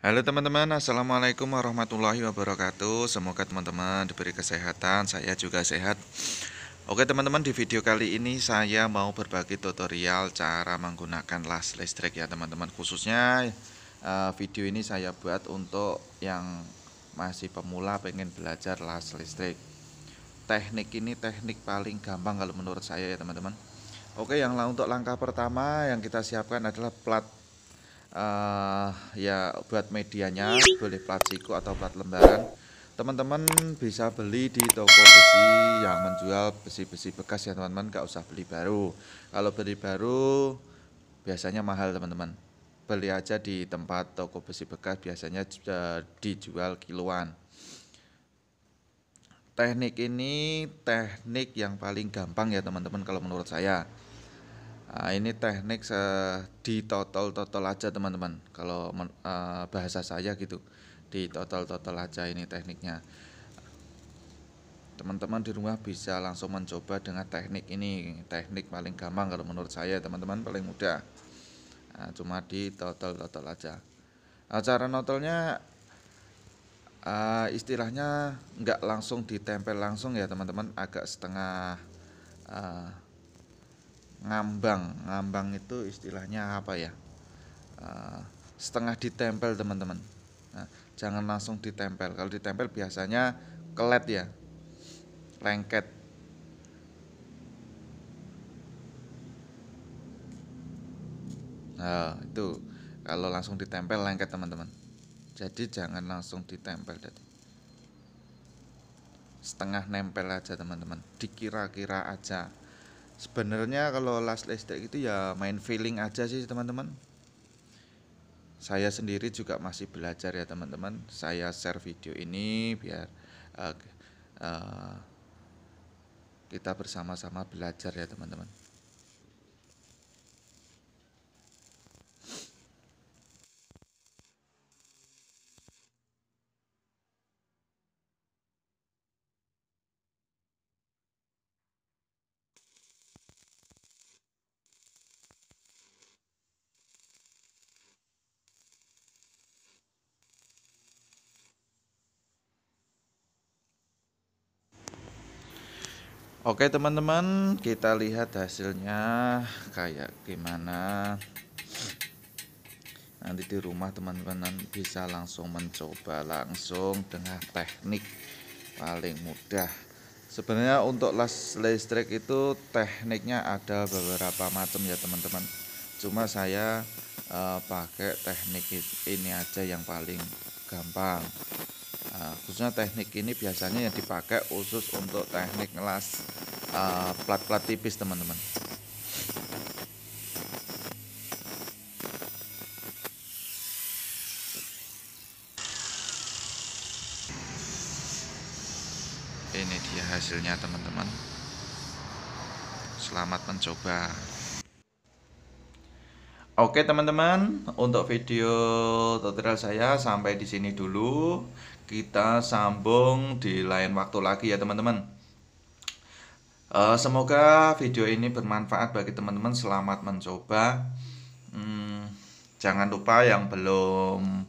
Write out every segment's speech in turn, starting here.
Halo teman-teman, Assalamualaikum warahmatullahi wabarakatuh Semoga teman-teman diberi kesehatan, saya juga sehat Oke teman-teman, di video kali ini saya mau berbagi tutorial cara menggunakan las listrik ya teman-teman Khususnya eh, video ini saya buat untuk yang masih pemula pengen belajar las listrik Teknik ini teknik paling gampang kalau menurut saya ya teman-teman Oke, yang untuk langkah pertama yang kita siapkan adalah plat eh, ya buat medianya boleh plat siku atau plat lembaran teman-teman bisa beli di toko besi yang menjual besi-besi bekas ya teman-teman gak usah beli baru kalau beli baru biasanya mahal teman-teman beli aja di tempat toko besi bekas biasanya eh, dijual kiloan teknik ini teknik yang paling gampang ya teman-teman kalau menurut saya Nah, ini teknik eh, di total-total aja teman-teman. Kalau uh, bahasa saya gitu, di total-total aja ini tekniknya. Teman-teman di rumah bisa langsung mencoba dengan teknik ini. Teknik paling gampang kalau menurut saya teman-teman paling mudah. Nah, cuma total-total aja. Nah, cara notolnya uh, istilahnya nggak langsung ditempel langsung ya teman-teman, agak setengah. Uh, ngambang ngambang itu istilahnya apa ya uh, setengah ditempel teman-teman nah, jangan langsung ditempel kalau ditempel biasanya kelet ya lengket nah itu kalau langsung ditempel lengket teman-teman jadi jangan langsung ditempel jadi setengah nempel aja teman-teman dikira-kira aja sebenarnya kalau last listrik itu ya main feeling aja sih teman-teman saya sendiri juga masih belajar ya teman-teman saya share video ini biar uh, uh, kita bersama-sama belajar ya teman-teman Oke teman-teman, kita lihat hasilnya kayak gimana. Nanti di rumah teman-teman bisa langsung mencoba langsung dengan teknik paling mudah. Sebenarnya untuk las listrik itu tekniknya ada beberapa macam ya teman-teman. Cuma saya uh, pakai teknik ini aja yang paling gampang. Nah, khususnya teknik ini biasanya yang dipakai khusus untuk teknik ngelas plat eh, plat-plat tipis teman-teman. Ini dia hasilnya teman-teman. Selamat mencoba. Oke teman-teman, untuk video tutorial saya sampai di sini dulu. Kita sambung di lain waktu lagi ya teman-teman. Eh, semoga video ini bermanfaat bagi teman-teman. Selamat mencoba. Hmm, jangan lupa yang belum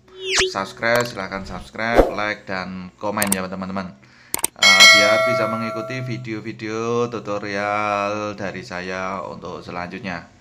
subscribe, silahkan subscribe, like, dan komen ya teman-teman. Eh, biar bisa mengikuti video-video tutorial dari saya untuk selanjutnya.